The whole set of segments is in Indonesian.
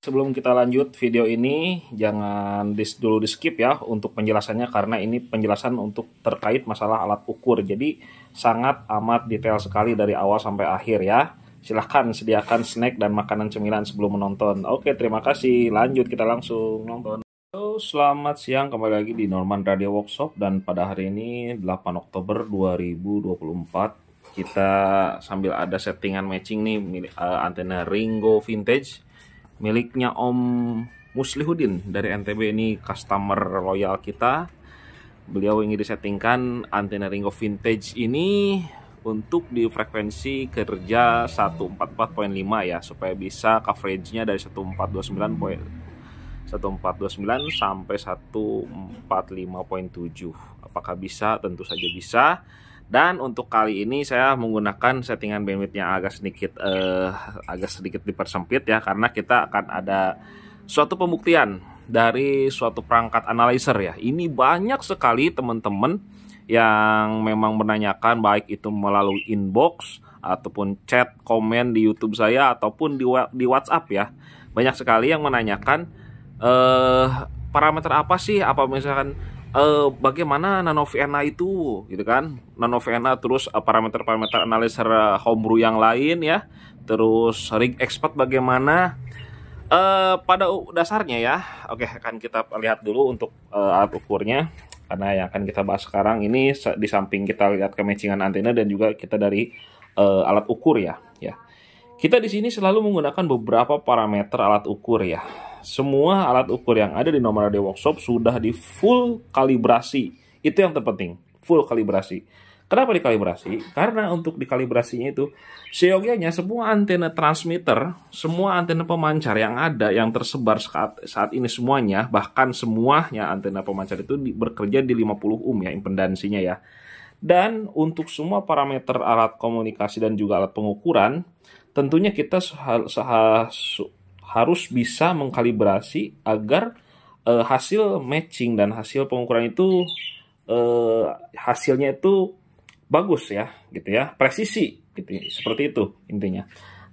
Sebelum kita lanjut video ini, jangan dis dulu di skip ya untuk penjelasannya karena ini penjelasan untuk terkait masalah alat ukur. Jadi sangat amat detail sekali dari awal sampai akhir ya. Silahkan sediakan snack dan makanan cemilan sebelum menonton. Oke, terima kasih. Lanjut kita langsung nonton. Halo, selamat siang kembali lagi di Norman Radio Workshop dan pada hari ini 8 Oktober 2024 kita sambil ada settingan matching nih eh, antena Ringo Vintage miliknya Om Muslihudin dari NTB ini customer loyal kita. Beliau ingin disettingkan antena Ringo Vintage ini untuk di frekuensi kerja 144.5 ya supaya bisa coveragenya dari 1429 1429 sampai 145.7 apakah bisa tentu saja bisa dan untuk kali ini saya menggunakan settingan bandwidth yang agak sedikit eh, agak sedikit dipersempit ya karena kita akan ada suatu pembuktian dari suatu perangkat analyzer ya. Ini banyak sekali teman-teman yang memang menanyakan baik itu melalui inbox ataupun chat, komen di YouTube saya ataupun di di WhatsApp ya. Banyak sekali yang menanyakan eh parameter apa sih apa misalkan uh, bagaimana VNA itu gitu kan nano VNA terus eh, parameter-parameter uh, analisa homebrew yang lain ya terus rig expert bagaimana uh, pada dasarnya ya oke okay, akan kita lihat dulu untuk uh, alat ukurnya karena yang akan kita bahas sekarang ini di samping kita lihat kematchingan antena dan juga kita dari uh, alat ukur ya ya kita di sini selalu menggunakan beberapa parameter alat ukur ya semua alat ukur yang ada di nomor radio workshop sudah di full kalibrasi. Itu yang terpenting, full kalibrasi. Kenapa dikalibrasi? Karena untuk dikalibrasinya itu seyogianya semua antena transmitter, semua antena pemancar yang ada yang tersebar saat, saat ini semuanya, bahkan semuanya antena pemancar itu di, bekerja di 50 ohm ya impedansinya ya. Dan untuk semua parameter alat komunikasi dan juga alat pengukuran, tentunya kita harus bisa mengkalibrasi agar uh, hasil matching dan hasil pengukuran itu uh, hasilnya itu bagus ya gitu ya presisi gitu ya. seperti itu intinya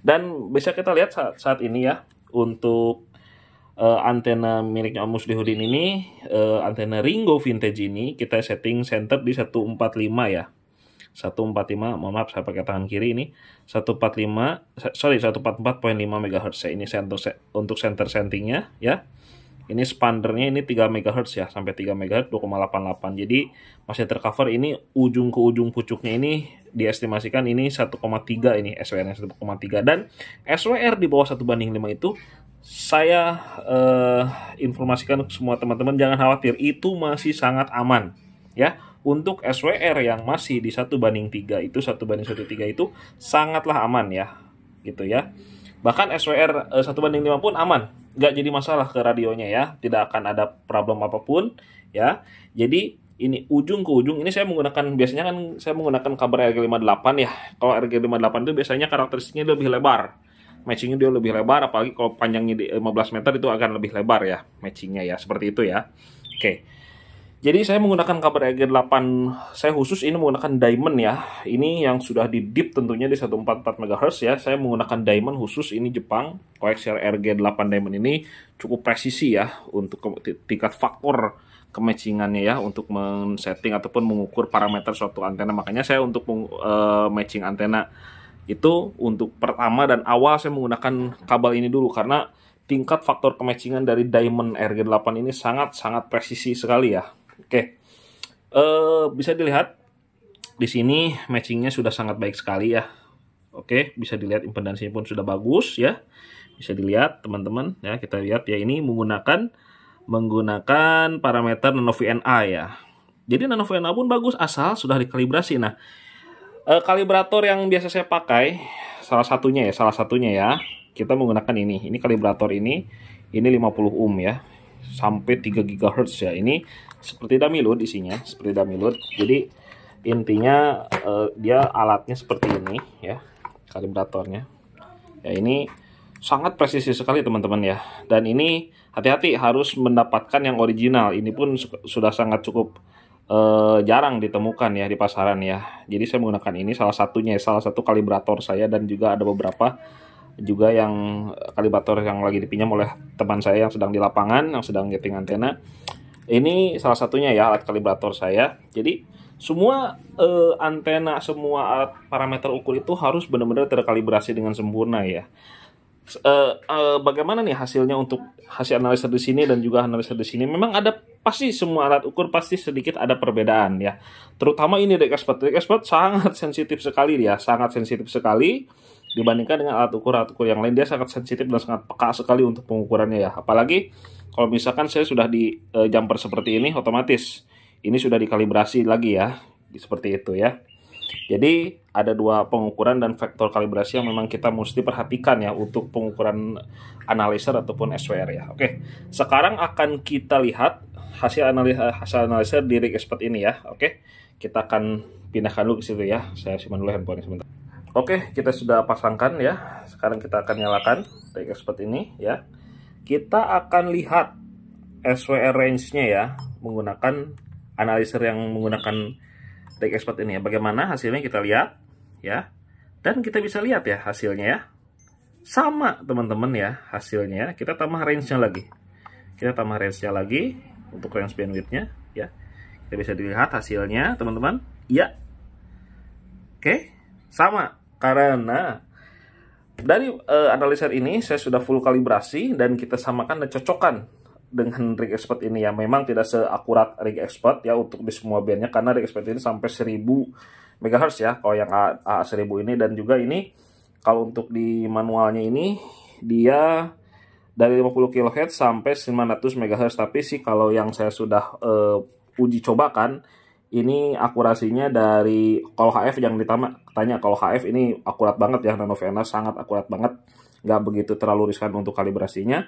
dan bisa kita lihat saat, saat ini ya untuk uh, antena miliknya Om Muslihudin ini uh, antena Ringo vintage ini kita setting center di 145 ya 145, mohon maaf saya pakai tangan kiri ini 145, sorry 144.5 MHz ya. Ini center untuk center sentingnya ya. Ini spandernya ini 3 MHz ya, sampai 3 MHz 2,88. Jadi masih tercover ini ujung ke ujung pucuknya ini diestimasikan ini 1,3 ini swr koma 1,3 dan SWR di bawah 1 banding 5 itu saya eh, informasikan ke semua teman-teman jangan khawatir itu masih sangat aman ya untuk SWR yang masih di satu banding tiga itu satu banding satu tiga itu sangatlah aman ya gitu ya bahkan SWR eh, satu banding lima pun aman nggak jadi masalah ke radionya ya tidak akan ada problem apapun ya jadi ini ujung ke ujung ini saya menggunakan biasanya kan saya menggunakan kabar RG58 ya kalau RG58 itu biasanya karakteristiknya lebih lebar matchingnya dia lebih lebar apalagi kalau panjangnya di 15 meter itu akan lebih lebar ya matchingnya ya seperti itu ya oke okay. Jadi saya menggunakan kabar EG8, saya khusus ini menggunakan diamond ya. Ini yang sudah di deep tentunya di 144 MHz ya. Saya menggunakan diamond khusus ini Jepang. coaxial RG8 diamond ini cukup presisi ya untuk tingkat faktor kematchingannya ya untuk men-setting ataupun mengukur parameter suatu antena. Makanya saya untuk uh, matching antena itu untuk pertama dan awal saya menggunakan kabel ini dulu karena tingkat faktor kematchingan dari diamond RG8 ini sangat-sangat presisi sekali ya Oke, okay. uh, eh, bisa dilihat di sini matchingnya sudah sangat baik sekali ya. Oke, okay. bisa dilihat impedansinya pun sudah bagus ya. Bisa dilihat teman-teman ya kita lihat ya ini menggunakan menggunakan parameter nano VNA ya. Jadi nano VNA pun bagus asal sudah dikalibrasi. Nah, uh, kalibrator yang biasa saya pakai salah satunya ya, salah satunya ya kita menggunakan ini. Ini kalibrator ini, ini 50 ohm ya, sampai 3 GHz ya. Ini seperti dummy load isinya seperti dummy load jadi intinya uh, dia alatnya seperti ini ya kalibratornya ya ini sangat presisi sekali teman-teman ya dan ini hati-hati harus mendapatkan yang original ini pun sudah sangat cukup uh, jarang ditemukan ya di pasaran ya jadi saya menggunakan ini salah satunya salah satu kalibrator saya dan juga ada beberapa juga yang kalibrator yang lagi dipinjam oleh teman saya yang sedang di lapangan yang sedang getting antena ini salah satunya ya alat kalibrator saya. Jadi semua eh, antena, semua alat parameter ukur itu harus benar-benar terkalibrasi dengan sempurna ya. Uh, uh, bagaimana nih hasilnya untuk hasil analisa di sini dan juga analisa di sini memang ada pasti semua alat ukur pasti sedikit ada perbedaan ya terutama ini dari expert dari expert sangat sensitif sekali dia sangat sensitif sekali dibandingkan dengan alat ukur alat ukur yang lain dia sangat sensitif dan sangat peka sekali untuk pengukurannya ya apalagi kalau misalkan saya sudah di e, jumper seperti ini otomatis ini sudah dikalibrasi lagi ya seperti itu ya jadi ada dua pengukuran dan faktor kalibrasi yang memang kita mesti perhatikan ya untuk pengukuran analyzer ataupun SWR ya oke sekarang akan kita lihat hasil analisa hasil analyzer di rig expert ini ya oke kita akan pindahkan dulu ke situ ya saya simpan dulu handphone sebentar Oke, kita sudah pasangkan ya. Sekarang kita akan nyalakan rig expert ini ya. Kita akan lihat SWR range-nya ya menggunakan analizer yang menggunakan deck expert ini ya. Bagaimana hasilnya kita lihat ya. Dan kita bisa lihat ya hasilnya ya. Sama teman-teman ya hasilnya. Kita tambah range-nya lagi. Kita tambah range-nya lagi untuk range bandwidth-nya ya. Kita bisa dilihat hasilnya teman-teman. ya Oke, sama karena dari uh, ini saya sudah full kalibrasi dan kita samakan dan cocokkan dengan rig expert ini ya memang tidak seakurat rig expert ya untuk di semua bandnya karena rig expert ini sampai 1000 MHz ya kalau yang A1000 ini dan juga ini kalau untuk di manualnya ini dia dari 50 kHz sampai 900 MHz tapi sih kalau yang saya sudah uh, uji cobakan ini akurasinya dari kalau HF yang ditanya tanya kalau HF ini akurat banget ya nano nanovena sangat akurat banget nggak begitu terlalu riskan untuk kalibrasinya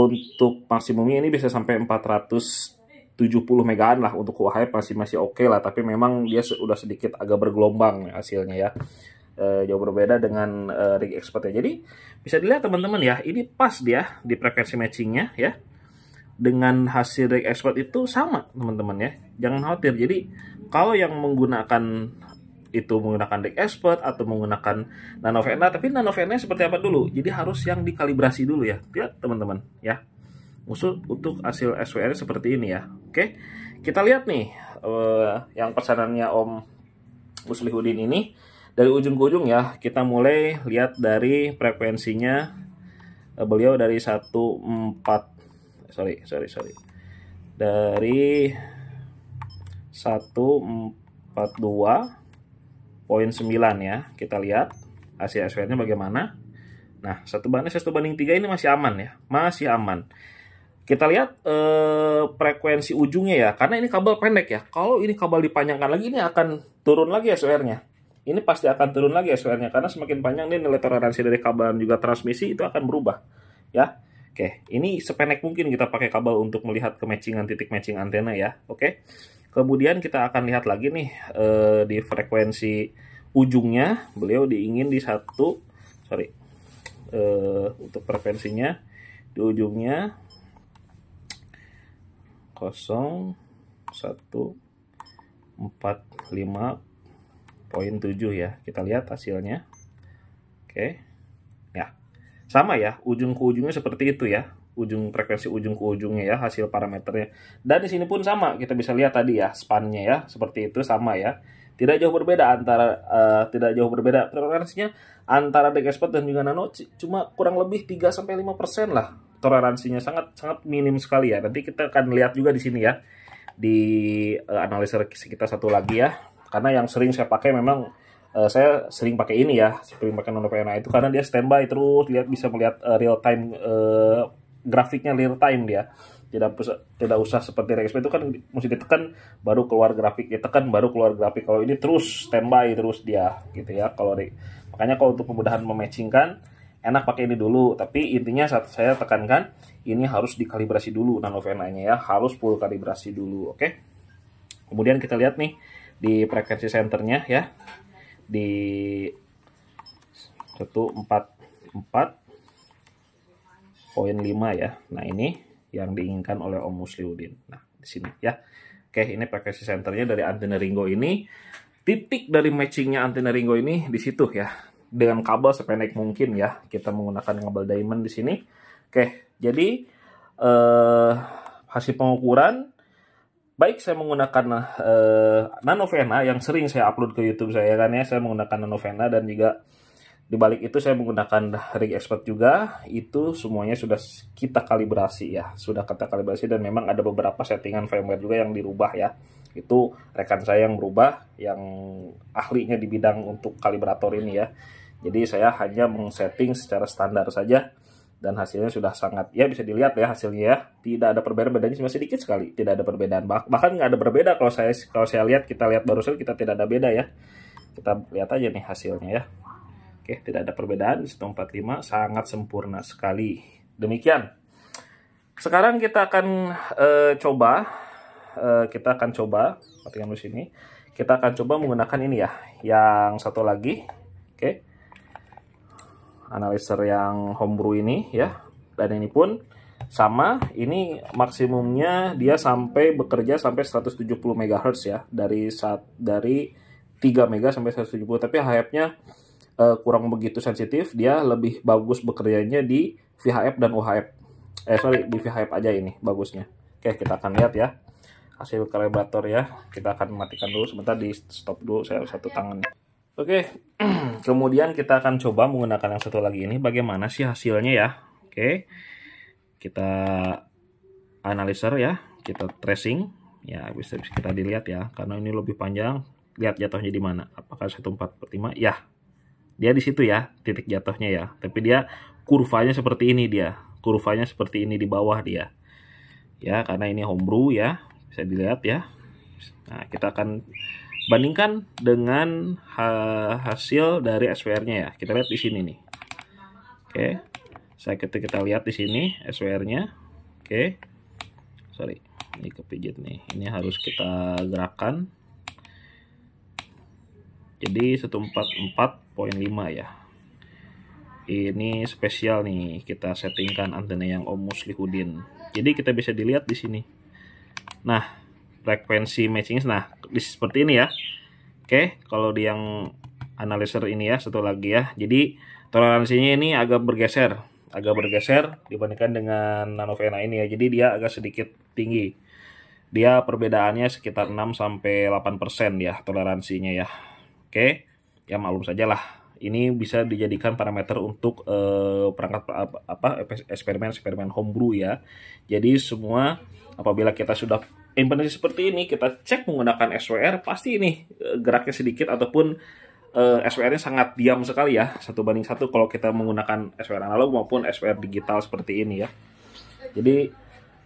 untuk maksimumnya ini bisa sampai 470 megaan lah untuk UHF masih masih oke okay lah tapi memang dia sudah sedikit agak bergelombang hasilnya ya e, jauh berbeda dengan e, eh, rig ya jadi bisa dilihat teman-teman ya ini pas dia di frekuensi matchingnya ya dengan hasil dari expert itu sama teman-teman ya jangan khawatir jadi kalau yang menggunakan itu menggunakan deck expert atau menggunakan nanovena tapi nanovena seperti apa dulu jadi harus yang dikalibrasi dulu ya lihat ya, teman-teman ya musuh untuk hasil SWR seperti ini ya oke kita lihat nih uh, yang pesanannya Om Uslihudin ini dari ujung ke ujung ya kita mulai lihat dari frekuensinya uh, beliau dari 14 sorry sorry sorry dari 142.9 ya kita lihat hasil SWR-nya bagaimana nah satu banding satu banding tiga ini masih aman ya masih aman kita lihat eh, frekuensi ujungnya ya karena ini kabel pendek ya kalau ini kabel dipanjangkan lagi ini akan turun lagi SWR-nya ini pasti akan turun lagi SWR-nya karena semakin panjang ini nilai toleransi dari kabelan juga transmisi itu akan berubah ya Oke, ini sependek mungkin kita pakai kabel untuk melihat kematchingan titik matching antena ya. Oke. Kemudian kita akan lihat lagi nih eh, di frekuensi ujungnya beliau diingin di satu sorry eh, untuk frekuensinya di ujungnya kosong satu empat lima poin tujuh ya. Kita lihat hasilnya. Oke. Okay sama ya ujung ke ujungnya seperti itu ya ujung frekuensi ujung ke ujungnya ya hasil parameternya dan di sini pun sama kita bisa lihat tadi ya spannya ya seperti itu sama ya tidak jauh berbeda antara uh, tidak jauh berbeda toleransinya antara degaspot dan juga Nano cuma kurang lebih 3 sampai lima persen lah toleransinya sangat sangat minim sekali ya nanti kita akan lihat juga di sini ya di uh, analisa kita satu lagi ya karena yang sering saya pakai memang uh, saya sering pakai ini ya, sering pakai Nano NonoPNA itu karena dia standby terus lihat bisa melihat uh, real time uh, grafiknya real time dia. Tidak usah, tidak usah seperti RxP itu kan mesti ditekan baru keluar grafik, ditekan baru keluar grafik. Kalau ini terus standby terus dia gitu ya. Kalau di, makanya kalau untuk kemudahan mematchingkan enak pakai ini dulu, tapi intinya saat saya tekankan ini harus dikalibrasi dulu Nano vna nya ya, harus full kalibrasi dulu, oke. Okay? Kemudian kita lihat nih di frekuensi centernya ya di 144.5 ya. Nah, ini yang diinginkan oleh Om Nah, di sini ya. Oke, ini package centernya dari antena Ringo ini. Titik dari matchingnya antena Ringo ini di situ ya. Dengan kabel sependek mungkin ya. Kita menggunakan kabel diamond di sini. Oke, jadi eh, hasil pengukuran baik saya menggunakan uh, Vena yang sering saya upload ke YouTube saya kan ya, saya menggunakan Nano Vena dan juga di balik itu saya menggunakan rig expert juga, itu semuanya sudah kita kalibrasi ya, sudah kita kalibrasi dan memang ada beberapa settingan firmware juga yang dirubah ya. Itu rekan saya yang berubah, yang ahlinya di bidang untuk kalibrator ini ya. Jadi saya hanya mengsetting secara standar saja dan hasilnya sudah sangat ya bisa dilihat ya hasilnya ya, tidak ada perbedaan bedanya cuma sedikit sekali tidak ada perbedaan bah bahkan nggak ada berbeda kalau saya kalau saya lihat kita lihat barusan kita tidak ada beda ya kita lihat aja nih hasilnya ya oke tidak ada perbedaan di 145 sangat sempurna sekali demikian sekarang kita akan e, coba e, kita akan coba matikan dulu sini kita akan coba menggunakan ini ya yang satu lagi oke analyzer yang homebrew ini ya dan ini pun sama ini maksimumnya dia sampai bekerja sampai 170 MHz ya dari saat dari 3 mega sampai 170 tapi HF-nya uh, eh, kurang begitu sensitif dia lebih bagus bekerjanya di VHF dan UHF eh sorry di VHF aja ini bagusnya oke kita akan lihat ya hasil kalibrator ya kita akan matikan dulu sebentar di stop dulu saya satu tangan Oke, okay. kemudian kita akan coba menggunakan yang satu lagi ini bagaimana sih hasilnya ya. Oke, okay. kita analyzer ya, kita tracing. Ya, bisa, kita dilihat ya, karena ini lebih panjang. Lihat jatuhnya di mana, apakah satu 145? Ya, dia di situ ya, titik jatuhnya ya. Tapi dia kurvanya seperti ini dia, kurvanya seperti ini di bawah dia. Ya, karena ini homebrew ya, bisa dilihat ya. Nah, kita akan bandingkan dengan hasil dari SWR-nya ya. Kita lihat di sini nih. Oke. Saya ketik kita lihat di sini SWR-nya. Oke. Sorry, ini kepijit nih. Ini harus kita gerakan. Jadi 144.5 ya. Ini spesial nih, kita settingkan antena yang Om Muslihudin. Jadi kita bisa dilihat di sini. Nah, frekuensi matching nah seperti ini ya oke kalau di yang analyzer ini ya satu lagi ya jadi toleransinya ini agak bergeser agak bergeser dibandingkan dengan nanovena ini ya jadi dia agak sedikit tinggi dia perbedaannya sekitar 6 8% ya toleransinya ya oke ya maklum sajalah ini bisa dijadikan parameter untuk eh, perangkat apa eksperimen eksperimen homebrew ya. Jadi semua apabila kita sudah implementasi seperti ini kita cek menggunakan SWR pasti ini eh, geraknya sedikit ataupun uh, eh, SWR-nya sangat diam sekali ya satu banding satu kalau kita menggunakan SWR analog maupun SWR digital seperti ini ya jadi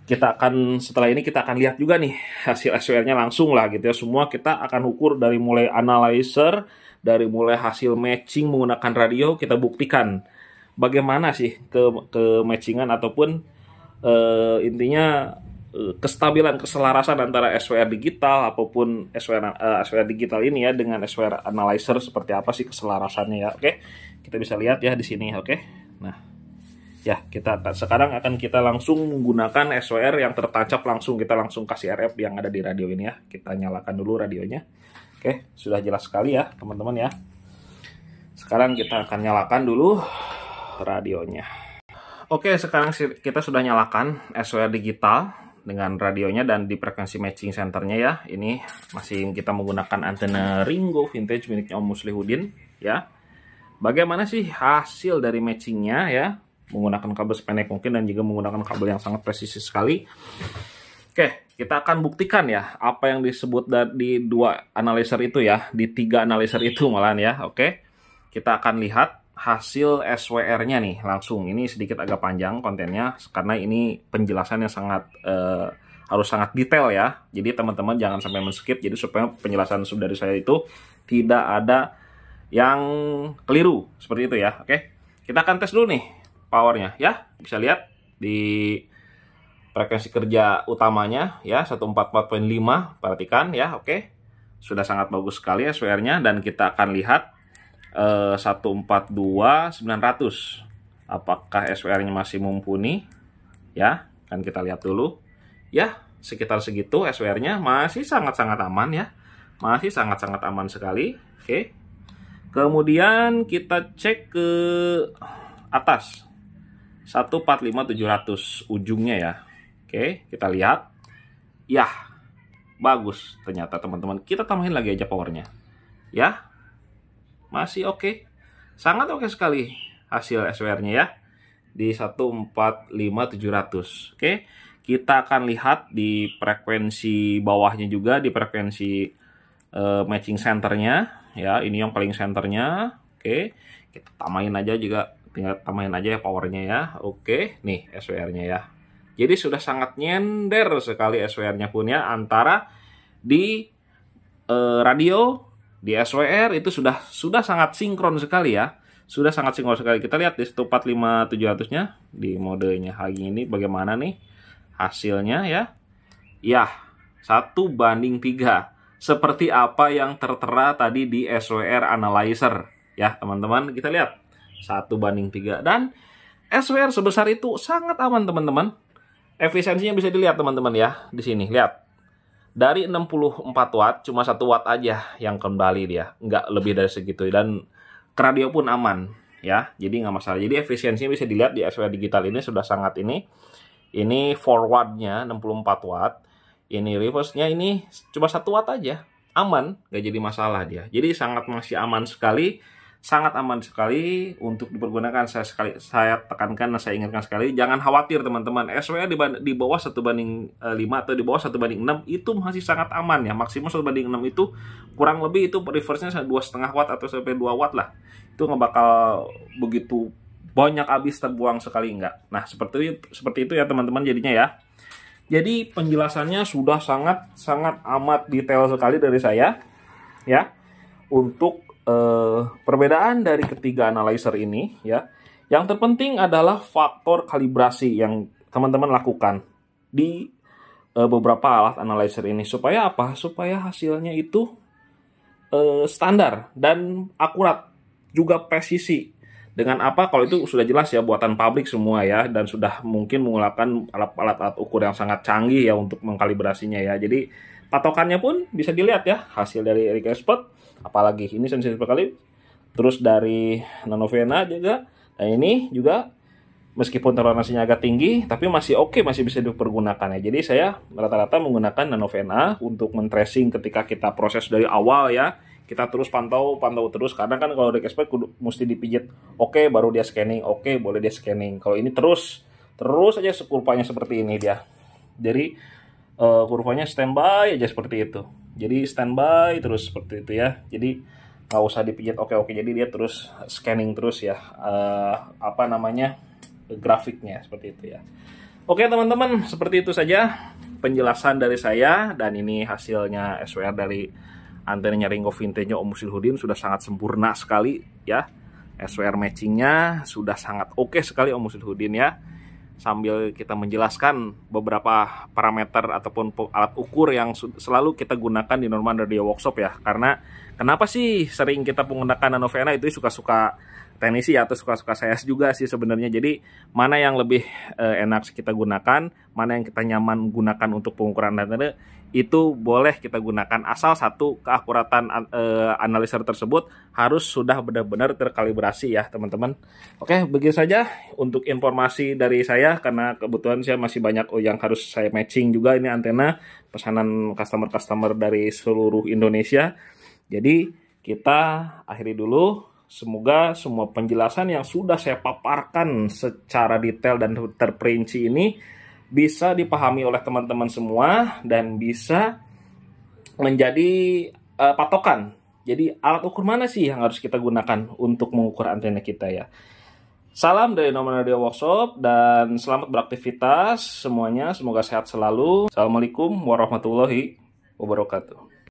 kita akan setelah ini kita akan lihat juga nih hasil SWR-nya langsung lah gitu ya semua kita akan ukur dari mulai analyzer dari mulai hasil matching menggunakan radio kita buktikan bagaimana sih ke ke matchingan ataupun uh, intinya Eh, kestabilan keselarasan antara SWR digital apapun SWR uh, eh, SWR digital ini ya dengan SWR analyzer seperti apa sih keselarasannya ya oke kita bisa lihat ya di sini oke nah ya kita nah, sekarang akan kita langsung menggunakan SWR yang tertancap langsung kita langsung kasih RF yang ada di radio ini ya kita nyalakan dulu radionya oke sudah jelas sekali ya teman-teman ya sekarang kita akan nyalakan dulu radionya Oke, sekarang kita sudah nyalakan SWR digital dengan radionya dan di frekuensi matching centernya ya. Ini masih kita menggunakan antena Ringo vintage miliknya Om Muslihudin ya. Bagaimana sih hasil dari matchingnya ya? Menggunakan kabel sependek mungkin dan juga menggunakan kabel yang sangat presisi sekali. Oke, kita akan buktikan ya apa yang disebut di dua analyzer itu ya, di tiga analyzer itu malahan ya. Oke, kita akan lihat hasil SWR-nya nih langsung. Ini sedikit agak panjang kontennya karena ini penjelasan yang sangat eh, harus sangat detail ya. Jadi teman-teman jangan sampai men-skip jadi supaya penjelasan dari saya itu tidak ada yang keliru seperti itu ya. Oke. Kita akan tes dulu nih powernya ya. Bisa lihat di frekuensi kerja utamanya ya 144.5 perhatikan ya oke. Sudah sangat bagus sekali SWR-nya dan kita akan lihat 142 eh, 142.900 apakah swr nya masih mumpuni ya kan kita lihat dulu ya sekitar segitu SWR-nya masih sangat-sangat aman ya masih sangat-sangat aman sekali oke kemudian kita cek ke atas 145700 ujungnya ya oke kita lihat ya bagus ternyata teman-teman kita tambahin lagi aja powernya ya masih oke. Okay. Sangat oke okay sekali hasil SWR-nya ya. Di 145700. Oke. Okay. Kita akan lihat di frekuensi bawahnya juga di frekuensi uh, matching centernya ya. Ini yang paling centernya. Oke. Okay. Kita tambahin aja juga tinggal tambahin aja ya powernya ya. Oke, okay. nih SWR-nya ya. Jadi sudah sangat nyender sekali SWR-nya pun ya antara di eh, radio di SWR itu sudah sudah sangat sinkron sekali ya. Sudah sangat sinkron sekali. Kita lihat di 145700-nya di modenya Hagi ini bagaimana nih hasilnya ya. Ya, satu banding tiga seperti apa yang tertera tadi di SWR Analyzer ya teman-teman kita lihat satu banding tiga dan SWR sebesar itu sangat aman teman-teman efisiensinya bisa dilihat teman-teman ya di sini lihat dari 64 watt cuma satu watt aja yang kembali dia nggak lebih dari segitu dan radio pun aman ya jadi nggak masalah jadi efisiensinya bisa dilihat di SW digital ini sudah sangat ini ini forwardnya 64 watt ini reverse-nya ini cuma satu watt aja aman nggak jadi masalah dia jadi sangat masih aman sekali sangat aman sekali untuk dipergunakan. Saya sekali saya tekankan dan saya ingatkan sekali jangan khawatir teman-teman. SWR di, di bawah satu banding 5 eh, atau di bawah satu banding 6 itu masih sangat aman ya. Maksimum satu banding 6 itu kurang lebih itu reverse-nya dua setengah watt atau sampai 2 watt lah. Itu nggak bakal begitu banyak habis terbuang sekali enggak. Nah, seperti seperti itu ya teman-teman jadinya ya. Jadi penjelasannya sudah sangat sangat amat detail sekali dari saya ya untuk eh, perbedaan dari ketiga analyzer ini ya, yang terpenting adalah faktor kalibrasi yang teman-teman lakukan di eh, beberapa alat analyzer ini supaya apa? Supaya hasilnya itu eh, standar dan akurat juga presisi dengan apa kalau itu sudah jelas ya buatan pabrik semua ya dan sudah mungkin menggunakan alat-alat ukur yang sangat canggih ya untuk mengkalibrasinya ya jadi patokannya pun bisa dilihat ya hasil dari Eric Spot apalagi ini sensitif sekali terus dari Nanovena juga dan ini juga meskipun toleransinya agak tinggi tapi masih oke okay, masih bisa dipergunakan ya jadi saya rata-rata menggunakan Nanovena untuk men-tracing ketika kita proses dari awal ya kita terus pantau pantau terus karena kan kalau Eric Spot mesti dipijit oke okay, baru dia scanning oke okay, boleh dia scanning kalau ini terus terus aja kurvanya seperti ini dia jadi uh, eh, kurvanya standby aja seperti itu. Jadi standby terus seperti itu ya. Jadi nggak usah dipijat oke-oke. Jadi dia terus scanning terus ya uh, apa namanya grafiknya seperti itu ya. Oke teman-teman seperti itu saja penjelasan dari saya dan ini hasilnya SWR dari antenanya Ringo Vintage Om Silhudin sudah sangat sempurna sekali ya. SWR matchingnya sudah sangat oke okay sekali Om Silhudin ya sambil kita menjelaskan beberapa parameter ataupun alat ukur yang selalu kita gunakan di Norman Radio Workshop ya. Karena kenapa sih sering kita menggunakan Nano vena itu suka-suka teknisi atau suka-suka saya juga sih sebenarnya. Jadi mana yang lebih eh, enak kita gunakan, mana yang kita nyaman gunakan untuk pengukuran dan itu boleh kita gunakan asal satu keakuratan uh, eh, analisa tersebut harus sudah benar-benar terkalibrasi ya teman-teman. Oke begitu saja untuk informasi dari saya karena kebetulan saya masih banyak oh, yang harus saya matching juga ini antena pesanan customer-customer dari seluruh Indonesia. Jadi kita akhiri dulu. Semoga semua penjelasan yang sudah saya paparkan secara detail dan terperinci ini bisa dipahami oleh teman-teman semua dan bisa menjadi uh, patokan. Jadi alat ukur mana sih yang harus kita gunakan untuk mengukur antena kita ya. Salam dari Nomor Radio Workshop dan selamat beraktivitas semuanya. Semoga sehat selalu. Assalamualaikum warahmatullahi wabarakatuh.